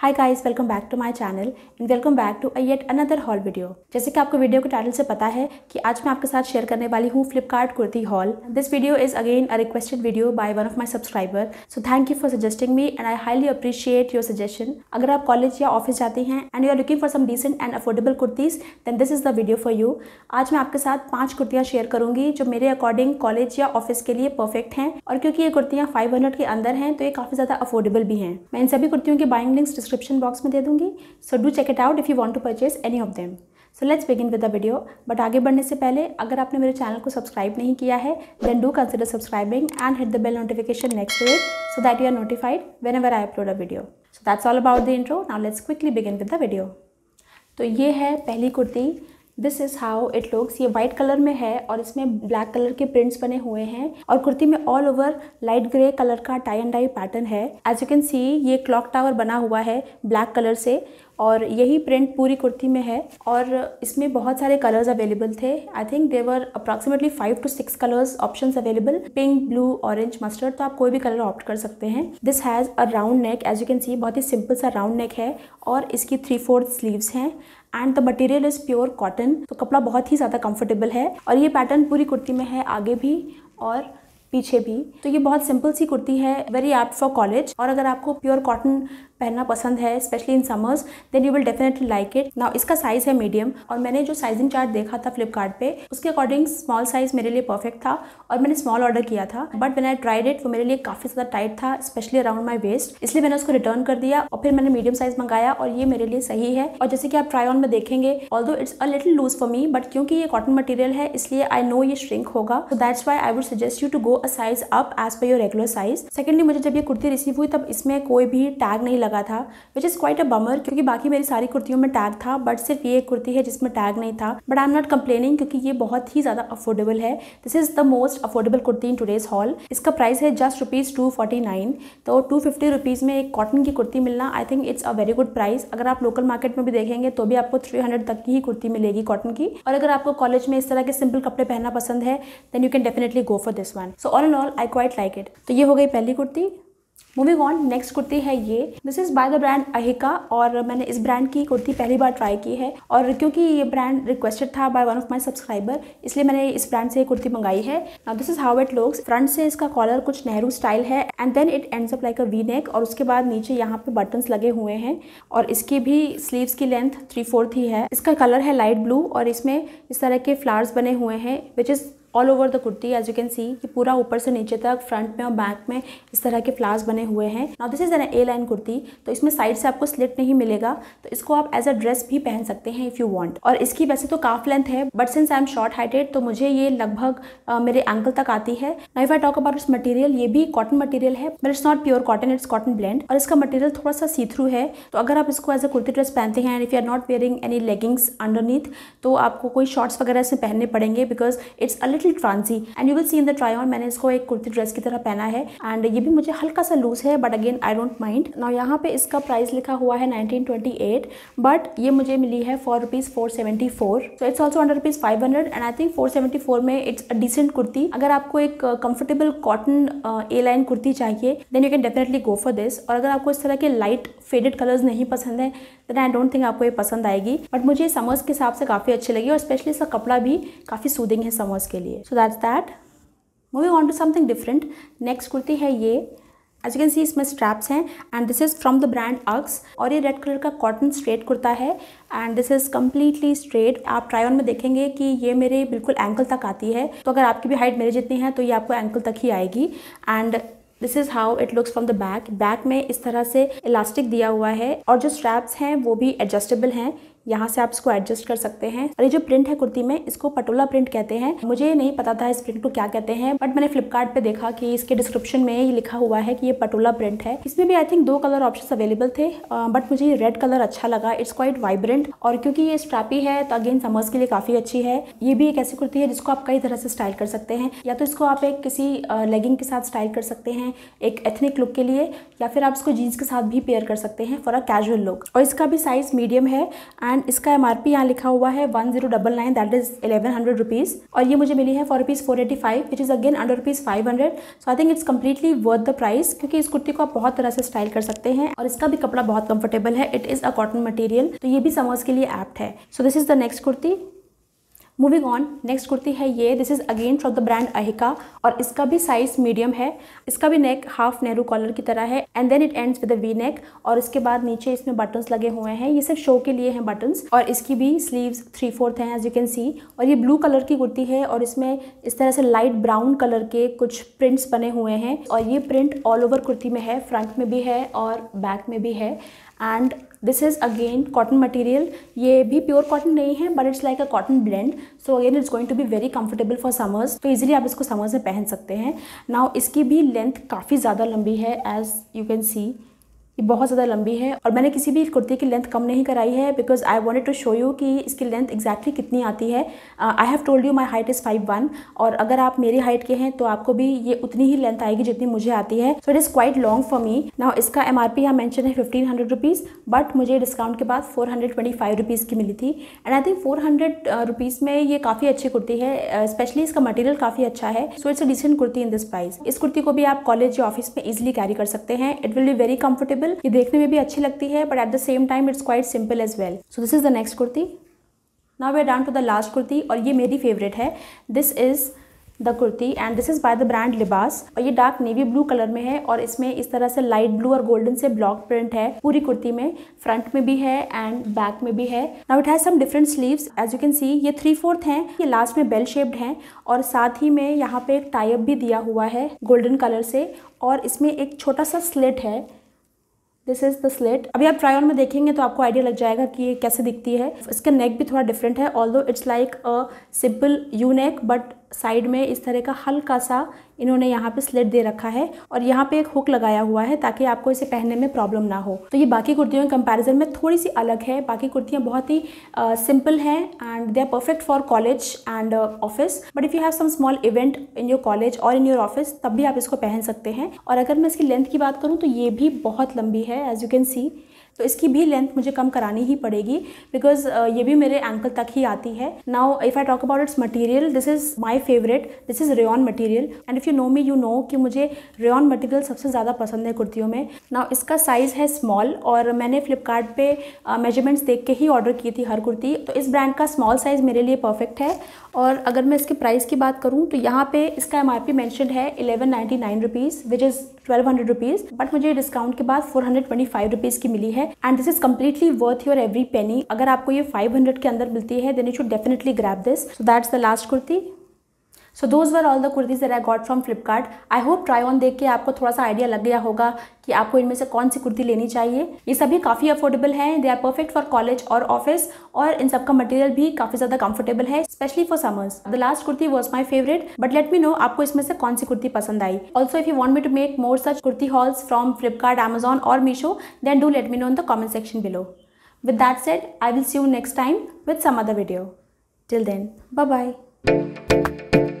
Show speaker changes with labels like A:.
A: Hi guys welcome back to my channel and welcome back to yet another haul video जैसे कि आपको video के title से पता है कि आज मैं आपके साथ शेयर करने वाली हूँ Flipkart kurti haul this video is again a requested video by one of my subscriber so thank you for suggesting me and I highly appreciate your suggestion अगर आप कॉलेज या ऑफिस जाते हैं and you are looking for some decent and affordable kurtis then this is the video for you आज मैं आपके साथ पाँच कुर्तियां शेयर करूंगी जो मेरे अकॉर्डिंग कॉलेज या ऑफिस के लिए परफेक्ट हैं और क्योंकि ये कुर्तियाँ फाइव के अंदर हैं तो ये काफ़ी ज़्यादा अफोर्डेबल भी हैं मैं इन सभी कुर्तियों की बाइंग लिंक्स डिस्क्रिप्शन बॉक्स में दे दूंगी so do check it out if you want to purchase any of them so let's begin with the video but आगे बढ़ने से पहले अगर आपने मेरे चैनल को सब्सक्राइब नहीं किया है then do consider subscribing and hit the bell notification next to so that you are notified whenever I upload a video so that's all about the intro now let's quickly begin with the video तो ये है पहली kurti this is how it looks ये white colour में है और इसमें black colour के प्रिंट्स बने हुए हैं और कुर्ती में all over light grey colour का टाई एंड डाई पैटर्न है एज यू कैन सी ये क्लॉक टावर बना हुआ है ब्लैक कलर से और यही प्रिंट पूरी कुर्ती में है और इसमें बहुत सारे कलर्स अवेलेबल थे I think they're approximately five to six colours option available pink blue orange mustard तो आप कोई भी कलर ऑप्ट कर सकते हैं this has a round neck as you can see बहुत ही सिंपल सा राउंड नेक है और इसकी थ्री फोर्थ स्लीव्स हैं and the material is pure cotton तो कपड़ा बहुत ही ज़्यादा कंफर्टेबल है और ये पैटर्न पूरी कुर्ती में है आगे भी और पीछे भी तो ये बहुत सिंपल सी कुर्ती है वेरी एप्ट फॉर कॉलेज और अगर आपको प्योर कॉटन पहनना पसंद है specially in summers then you will definitely like it now इसका साइज़ है मीडियम और मैंने जो साइजिंग चार्ट देखा था फ्लिपकार्ट पे उसके अकॉर्डिंग स्मॉल साइज़ मेरे लिए परफेक्ट था और मैंने स्मॉल ऑर्डर किया था बट मैंने ट्राइड इट वो मेरे लिए काफ़ी ज़्यादा टाइट था स्पेशली अराउंड माई वेस्ट इसलिए मैंने उसको रिटर्न कर दिया और फिर मैंने मीडियम साइज़ मंगाया और ये मेरे लिए सही है और जैसे कि आप ट्राई ऑन में देखेंगे although it's a little loose for me but क्योंकि ये कॉटन मटीरियल है इसलिए आई नो ये श्रिंक होगा तो that's why I would suggest you to go a size up as per your regular size secondly मुझे जब ये कुर्ती रिसीव हुई तब इसमें कोई भी टैग नहीं लगा था which is quite a bummer क्योंकि बाकी मेरी सारी कुर्तियों में टैग था बट सिर्फ ये एक कुर्ती है जिसमें टैग नहीं था but I am not complaining क्योंकि ये बहुत ही ज़्यादा अफोर्डेबल है this is the most affordable kurti in today's haul इसका प्राइस है just rupees two forty nine तो टू फिफ्टी रुपीज़ में एक कॉटन की कुर्ती मिलना I think it's a very good price अगर आप लोकल मार्केट में भी देखेंगे तो भी आपको थ्री हंड्रेड तक की ही कुर्ती मिलेगी कॉटन की और अगर आपको कॉलेज में इस तरह के सिंपल कपड़े पहनना पसंद है then you can definitely go for this one so all and all I quite like it तो ये हो गई पहली kurti moving on next kurti है ये this is by the brand Ahika और मैंने इस ब्रांड की कुर्ती पहली बार ट्राई की है और क्योंकि ये ब्रांड रिक्वेस्टेड था by one of my subscriber इसलिए मैंने इस ब्रांड से कुर्ती मंगाई है this is how it looks front से इसका कॉलर कुछ नेहरू स्टाइल है and then it ends up like a V neck और उसके बाद नीचे यहाँ पे बटन लगे हुए हैं और इसकी भी स्लीवस की लेंथ थ्री फोर्थ ही है इसका कलर है लाइट ब्लू और इसमें इस तरह के फ्लावर्स बने हुए हैं which is all over the kurti as you can see कि पूरा ऊपर से नीचे तक फ्रंट में और बैक में इस तरह के फ्लावर्स बने हुए हैं now this is an A line kurti तो इसमें साइड से आपको स्लिट नहीं मिलेगा तो इसको आप एज अ ड्रेस भी पहन सकते हैं इफ़ यू वॉन्ट और इसकी वैसे तो काफ लेंथ है but since I am short heighted तो मुझे ये लगभग uh, मेरे एंकल तक आती है ना इफ आई टॉक अबाउट इस मटीरियल ये भी कॉटन मटीरियल है but it's not pure cotton it's cotton blend और इसका मटीरियल थोड़ा सा सी थ्रू है तो अगर आप इसको एज अ कुर्ती ड्रेस पहनते हैं and if you are not wearing any leggings underneath तो आपको कोई शॉर्ट्स वगैरह से पहनने पड़ेंगे because it's a little transy and you will see in the try on मैंने इसको एक कुर्ती ड्रेस की तरह पहना है एंड ये भी मुझे हल्का सा लूज है but again I don't mind ना यहाँ पे इसका प्राइस लिखा हुआ है 1928 बट ये मुझे मिली है four rupees four seventy four so it's also under rupees five hundred and I think four seventy four में इट्स अ डिसेंट कुर्ती अगर आपको एक comfortable cotton A line kurti चाहिए then you can definitely go for this और अगर आपको इस तरह के लाइट फेडेड कलर्स नहीं पसंद है देन आई डोंट थिंक आपको ये पसंद आएगी बट मुझे ये समर्स के हिसाब से काफ़ी अच्छी लगी और स्पेशली इसका कपड़ा भी काफ़ी सूदिंग है समर्स के लिए so that's that moving on to something different next kurti है ये एज यू कैन सी इसमें स्ट्रैप्स हैं and this is from the brand Aks और ये रेड कलर का कॉटन स्ट्रेट कुर्ता है and this is completely straight आप ट्राई ऑन में देखेंगे कि ये मेरे बिल्कुल एंकल तक आती है तो अगर आपकी भी हाइट मेरे जितनी है तो ये आपको एंकल तक ही आएगी and this is how it looks from the back back में इस तरह से इलास्टिक दिया हुआ है और जो स्ट्रैप्स हैं वो भी एडजस्टेबल हैं यहाँ से आप इसको एडजस्ट कर सकते हैं और ये जो प्रिंट है कुर्ती में इसको पटोला प्रिंट कहते हैं मुझे नहीं पता था इस प्रिंट को क्या कहते हैं बट मैंने फ्लिपकार्ट पे देखा कि इसके डिस्क्रिप्शन में ये लिखा हुआ है कि ये पटोला प्रिंट है इसमें भी आई थिंक दो कलर ऑप्शन अवेलेबल थे बट मुझे रेड कलर अच्छा लगा इट्स क्वाइट वाइब्रेंट और क्योंकि ये स्ट्रैपी है तो अगेन समर्स के लिए काफ़ी अच्छी है ये भी एक ऐसी कुर्ती है जिसको आप कई तरह से स्टाइल कर सकते हैं या तो इसको आप एक किसी लेगिंग के साथ स्टाइल कर सकते हैं एक एथनिक लुक के लिए या फिर आप इसको जीन्स के साथ भी पेयर कर सकते हैं फॉर अ कैजुअल लुक और इसका भी साइज़ मीडियम है एंड एंड इसका एम आर पी यहाँ लिखा हुआ है one zero double nine that is eleven hundred rupees और ये मुझे मिली है for rupees four eighty five which is again under rupees five hundred so I think it's completely worth the price क्योंकि इस कुर्ती को आप बहुत तरह से स्टाइल कर सकते हैं और इसका भी कपड़ा बहुत कंफर्टेबल है it is a cotton material तो ये भी समर्स के लिए एप्ट है so this is the next kurti moving on next kurti है ये this is again from the brand Ahika और इसका भी साइज मीडियम है इसका भी नेक हाफ नेहरू कॉलर की तरह है and then it ends with V neck और इसके बाद नीचे इसमें बटन्स लगे हुए हैं ये सिर्फ शो के लिए हैं बटन्स और इसकी भी स्लीव्स थ्री फोर्थ हैं एज यू कैन सी और ये ब्लू कलर की कुर्ती है और इसमें इस तरह से लाइट ब्राउन कलर के कुछ प्रिंट्स बने हुए हैं और ये प्रिंट ऑल ओवर कुर्ती में है फ्रंट में भी है और बैक में भी है and this is again cotton material ये भी प्योर कॉटन नहीं है but it's like a cotton blend so again it's going to be very comfortable for summers तो इजिली आप इसको समर्स में पहन सकते हैं नाउ इसकी भी लेंथ काफ़ी ज़्यादा लंबी है एज यू कैन सी ये बहुत ज़्यादा लंबी है और मैंने किसी भी कुर्ती की लेंथ कम नहीं कराई है because I want to show you कि इसकी लेंथ एग्जैक्टली कितनी आती है I have told you my height is five one और अगर आप मेरी हाइट के हैं तो आपको भी ये उतनी ही लेंथ आएगी जितनी मुझे आती है so it is quite long for me now इसका एम आर पी यहाँ मैंशन है फिफ्टीन हंड्रेड रुपीज़ बट मुझे डिस्काउंट के बाद four hundred twenty five rupees की मिली थी and I think four hundred rupees में ये काफ़ी अच्छी कुर्ती है स्पेशली uh, इसका मटेरियल काफ़ी अच्छा है so it's a decent kurti in this price इस कुर्ती को भी आप कॉलेज या ऑफिस में ईजिली कैरी कर सकते हैं it will be very comfortable available ये देखने में भी अच्छी लगती है but at the same time it's quite simple as well so this is the next kurti now way down to the last kurti और ये मेरी फेवरेट है this is the kurti and this is by the brand Libas और ये dark navy blue colour में है और इसमें इस तरह से लाइट ब्लू और गोल्डन से ब्लॉक प्रिंट है पूरी कुर्ती में फ्रंट में भी है एंड बैक में भी है now it has some different sleeves as you can see ये थ्री फोर्थ हैं ये लास्ट में बेल शेप्ड हैं और साथ ही में यहाँ पे एक टाइप भी दिया हुआ है गोल्डन कलर से और इसमें एक छोटा सा स्लिट है दिस इज द स्लेट अभी आप ट्राई ऑन में देखेंगे तो आपको आइडिया लग जाएगा कि ये कैसे दिखती है इसका नेक भी थोड़ा डिफरेंट है all it's like a simple U neck but side में इस तरह का हल्का सा इन्होंने यहाँ पे स्लेट दे रखा है और यहाँ पे एक हुक लगाया हुआ है ताकि आपको इसे पहनने में प्रॉब्लम ना हो तो ये बाकी कुर्तियों के कंपैरिजन में थोड़ी सी अलग है बाकी कुर्तियाँ बहुत ही सिंपल हैं and they are perfect for college and office but if you have some small event in your college और इन योर ऑफिस तब भी आप इसको पहन सकते हैं और अगर मैं इसकी लेंथ की बात करूँ तो ये भी बहुत लंबी है है एज़ यू कैन सी तो इसकी भी लेंथ मुझे कम करानी ही पड़ेगी बिकॉज uh, ये भी मेरे एंकल तक ही आती है now if I talk about its material this is my favourite this is rayon material and if you know me you know कि मुझे रेन मटेरियल सबसे ज़्यादा पसंद है कुर्तियों में नाउ इसका साइज़ है स्मॉल और मैंने फ्लिपकार्ट मेजरमेंट्स uh, देख के ही ऑर्डर की थी हर कुर्ती तो इस ब्रांड का स्मॉल साइज़ मेरे लिए परफेक्ट है और अगर मैं इसके प्राइस की बात करूँ तो यहाँ पे इसका एम आर पी मैंशन है eleven ninety nine rupees which is twelve hundred rupees but मुझे डिस्काउंट के बाद four hundred twenty five rupees की मिली है and this is completely worth your every penny अगर आपको ये फाइव हंड्रेड के अंदर मिलती है then you should definitely grab this so that's the last kurti so those were all the kurtis that I got from Flipkart I hope try on देख के आपको थोड़ा सा आइडिया लग गया होगा कि आपको इनमें से कौन सी कुर्ती लेनी चाहिए ये सभी काफ़ी अफोर्डेबल हैं they are perfect for college और ऑफिस और इन सबका मटेरियल भी काफ़ी ज़्यादा कंफर्टेबल है specially for summers the last kurti was my favourite but let me know आपको इसमें से कौन सी कुर्ती पसंद आई also if you want me to make more such kurti hauls from Flipkart Amazon और Meesho then do let me know in the comment section below with that set I will see you next time with some other video. Till then, bye bye.